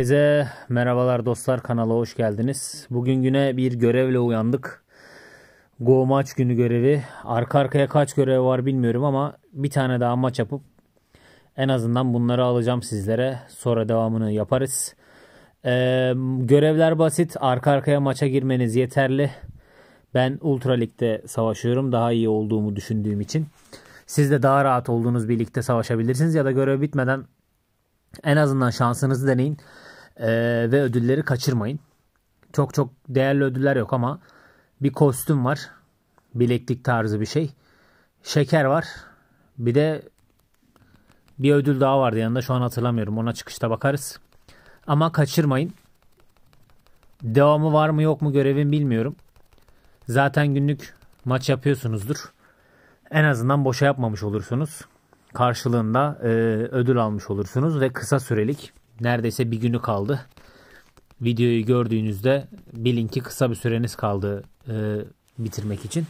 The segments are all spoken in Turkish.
Herkese merhabalar dostlar kanala hoş geldiniz. Bugün güne bir görevle uyandık. Go maç günü görevi. Arka arkaya kaç görev var bilmiyorum ama bir tane daha maç yapıp en azından bunları alacağım sizlere. Sonra devamını yaparız. Ee, görevler basit. Arka arkaya maça girmeniz yeterli. Ben Ultra Lig'de savaşıyorum. Daha iyi olduğumu düşündüğüm için. Siz de daha rahat olduğunuz bir ligde savaşabilirsiniz ya da görev bitmeden en azından şansınızı deneyin. Ee, ve ödülleri kaçırmayın. Çok çok değerli ödüller yok ama bir kostüm var. Bileklik tarzı bir şey. Şeker var. Bir de bir ödül daha vardı yanında şu an hatırlamıyorum. Ona çıkışta bakarız. Ama kaçırmayın. Devamı var mı yok mu görevin bilmiyorum. Zaten günlük maç yapıyorsunuzdur. En azından boşa yapmamış olursunuz. Karşılığında e, ödül almış olursunuz ve kısa sürelik neredeyse bir günü kaldı. Videoyu gördüğünüzde bilin ki kısa bir süreniz kaldı e, bitirmek için.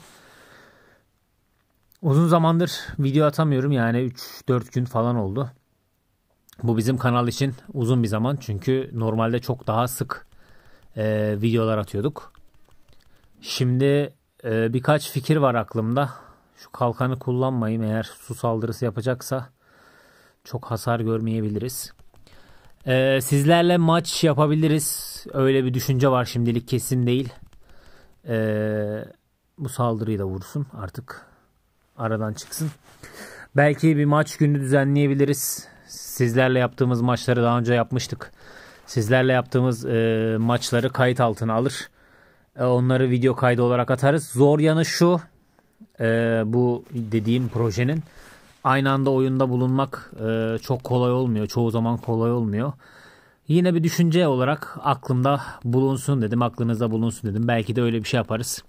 Uzun zamandır video atamıyorum yani 3-4 gün falan oldu. Bu bizim kanal için uzun bir zaman çünkü normalde çok daha sık e, videolar atıyorduk. Şimdi e, birkaç fikir var aklımda. Şu kalkanı kullanmayayım eğer su saldırısı yapacaksa çok hasar görmeyebiliriz. Ee, sizlerle maç yapabiliriz. Öyle bir düşünce var şimdilik kesin değil. Ee, bu saldırıyı da vursun artık. Aradan çıksın. Belki bir maç günü düzenleyebiliriz. Sizlerle yaptığımız maçları daha önce yapmıştık. Sizlerle yaptığımız e, maçları kayıt altına alır. E, onları video kaydı olarak atarız. Zor yanı şu. E, bu dediğim projenin aynı anda oyunda bulunmak e, çok kolay olmuyor. Çoğu zaman kolay olmuyor. Yine bir düşünce olarak aklımda bulunsun dedim. Aklınızda bulunsun dedim. Belki de öyle bir şey yaparız.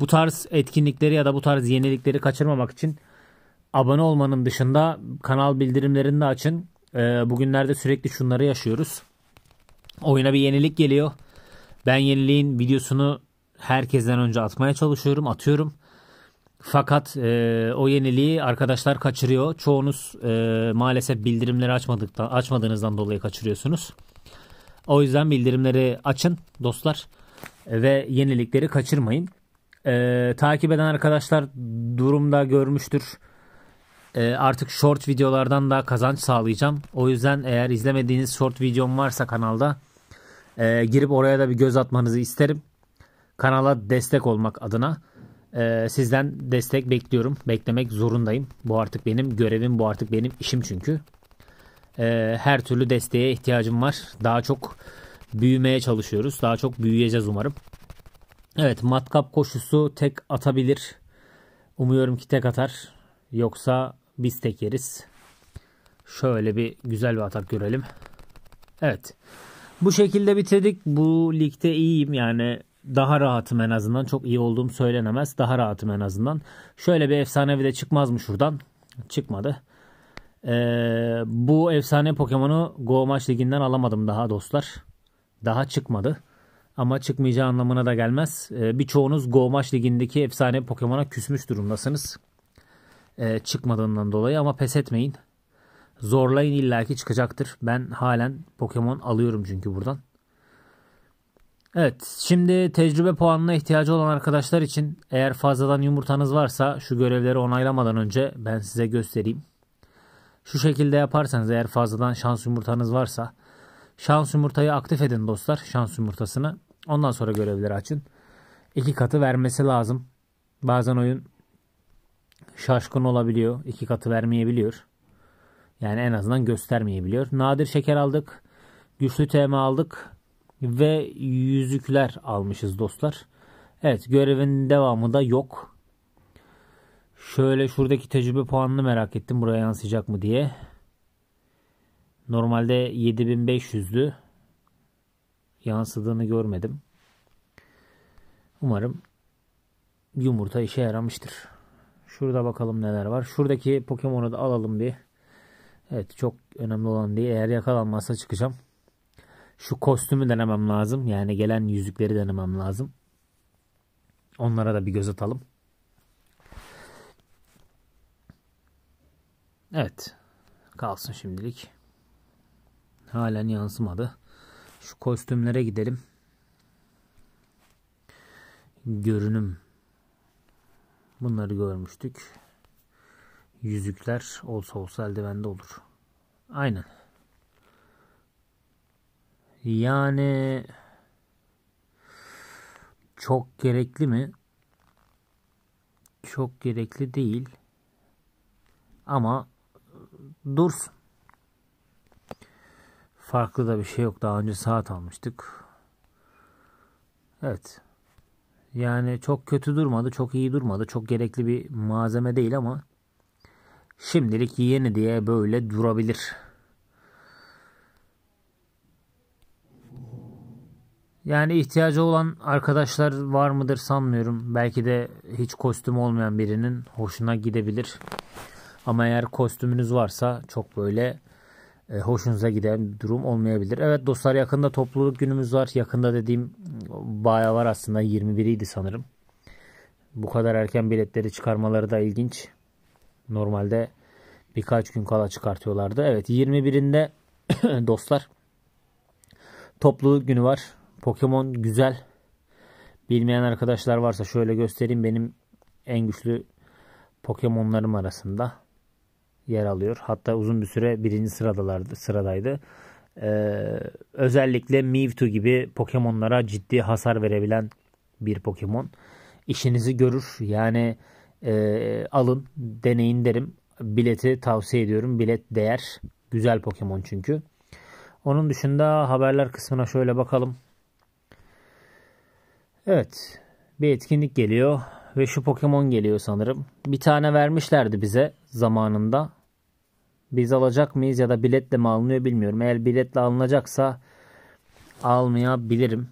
Bu tarz etkinlikleri ya da bu tarz yenilikleri kaçırmamak için abone olmanın dışında kanal bildirimlerini de açın. E, bugünlerde sürekli şunları yaşıyoruz. Oyuna bir yenilik geliyor. Ben yeniliğin videosunu herkesten önce atmaya çalışıyorum. Atıyorum. Fakat e, o yeniliği arkadaşlar kaçırıyor. Çoğunuz e, maalesef bildirimleri açmadıktan, açmadığınızdan dolayı kaçırıyorsunuz. O yüzden bildirimleri açın dostlar ve yenilikleri kaçırmayın. E, takip eden arkadaşlar durumda görmüştür. E, artık short videolardan da kazanç sağlayacağım. O yüzden eğer izlemediğiniz short videom varsa kanalda e, girip oraya da bir göz atmanızı isterim. Kanala destek olmak adına. Ee, sizden destek bekliyorum. Beklemek zorundayım. Bu artık benim görevim, bu artık benim işim çünkü. Ee, her türlü desteğe ihtiyacım var. Daha çok büyümeye çalışıyoruz. Daha çok büyüyeceğiz umarım. Evet, matkap koşusu tek atabilir. Umuyorum ki tek atar. Yoksa biz tek yeriz. Şöyle bir güzel bir atak görelim. Evet. Bu şekilde bitirdik. Bu ligde iyiyim yani daha rahatım en azından. Çok iyi olduğum söylenemez. Daha rahatım en azından. Şöyle bir efsanevi de çıkmaz mı şuradan? Çıkmadı. Ee, bu efsane Pokemon'u Go Maç Ligi'nden alamadım daha dostlar. Daha çıkmadı. Ama çıkmayacağı anlamına da gelmez. Ee, birçoğunuz Go Maç Ligi'ndeki efsane Pokemon'a küsmüş durumdasınız. Ee, çıkmadığından dolayı ama pes etmeyin. Zorlayın illaki çıkacaktır. Ben halen Pokemon alıyorum çünkü buradan. Evet şimdi tecrübe puanına ihtiyacı olan arkadaşlar için eğer fazladan yumurtanız varsa şu görevleri onaylamadan önce ben size göstereyim. Şu şekilde yaparsanız eğer fazladan şans yumurtanız varsa şans yumurtayı aktif edin dostlar şans yumurtasını. Ondan sonra görevleri açın. İki katı vermesi lazım. Bazen oyun şaşkın olabiliyor. iki katı vermeyebiliyor. Yani en azından göstermeyebiliyor. Nadir şeker aldık. Güçlü tema aldık ve yüzükler almışız dostlar. Evet görevin devamı da yok. Şöyle şuradaki tecrübe puanını merak ettim buraya yansıyacak mı diye. Normalde 7500'lü Yansıdığını görmedim. Umarım yumurta işe yaramıştır. Şurada bakalım neler var. Şuradaki Pokemon'u da alalım bir. Evet çok önemli olan değil. Eğer yakalanmazsa çıkacağım. Şu kostümü denemem lazım. Yani gelen yüzükleri denemem lazım. Onlara da bir göz atalım. Evet. Kalsın şimdilik. Halen yansımadı. Şu kostümlere gidelim. Görünüm. Bunları görmüştük. Yüzükler olsa olsa eldivende olur. Aynen. Yani çok gerekli mi? Çok gerekli değil. Ama dursun. Farklı da bir şey yok. Daha önce saat almıştık. Evet. Yani çok kötü durmadı, çok iyi durmadı. Çok gerekli bir malzeme değil ama şimdilik yeni diye böyle durabilir. Yani ihtiyacı olan arkadaşlar var mıdır sanmıyorum. Belki de hiç kostüm olmayan birinin hoşuna gidebilir. Ama eğer kostümünüz varsa çok böyle e, hoşunuza giden bir durum olmayabilir. Evet dostlar yakında topluluk günümüz var. Yakında dediğim baya var aslında 21'iydi sanırım. Bu kadar erken biletleri çıkarmaları da ilginç. Normalde birkaç gün kala çıkartıyorlardı. Evet 21'inde dostlar topluluk günü var. Pokemon güzel. Bilmeyen arkadaşlar varsa şöyle göstereyim. Benim en güçlü Pokemon'larım arasında yer alıyor. Hatta uzun bir süre birinci sıradalardı, sıradaydı. Ee, özellikle Mewtwo gibi Pokemon'lara ciddi hasar verebilen bir Pokemon. İşinizi görür. Yani e, alın, deneyin derim. Bileti tavsiye ediyorum. Bilet değer. Güzel Pokemon çünkü. Onun dışında haberler kısmına şöyle bakalım. Evet. Bir etkinlik geliyor ve şu Pokemon geliyor sanırım. Bir tane vermişlerdi bize zamanında. Biz alacak mıyız ya da biletle mi alınıyor bilmiyorum. Eğer biletle alınacaksa almayabilirim.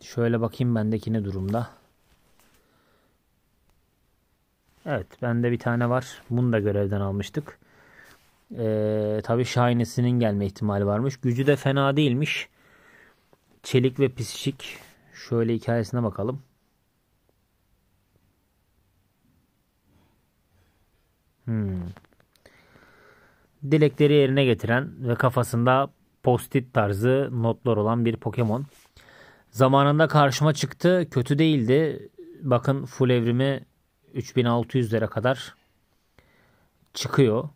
Şöyle bakayım bendeki ne durumda. Evet bende bir tane var. Bunu da görevden almıştık. Ee, tabii Shiny'sinin gelme ihtimali varmış. Gücü de fena değilmiş. Çelik ve pisişik Şöyle hikayesine bakalım. Hmm. Dilekleri yerine getiren ve kafasında post-it tarzı notlar olan bir Pokemon. Zamanında karşıma çıktı. Kötü değildi. Bakın full evrimi 3600 lira kadar çıkıyor.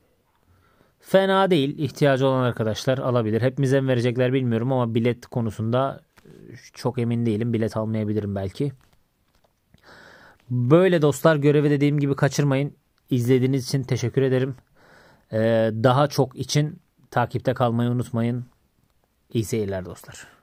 Fena değil. İhtiyacı olan arkadaşlar alabilir. Hep mi verecekler bilmiyorum ama bilet konusunda çok emin değilim. Bilet almayabilirim belki. Böyle dostlar görevi dediğim gibi kaçırmayın. İzlediğiniz için teşekkür ederim. Ee, daha çok için takipte kalmayı unutmayın. İyi seyirler dostlar.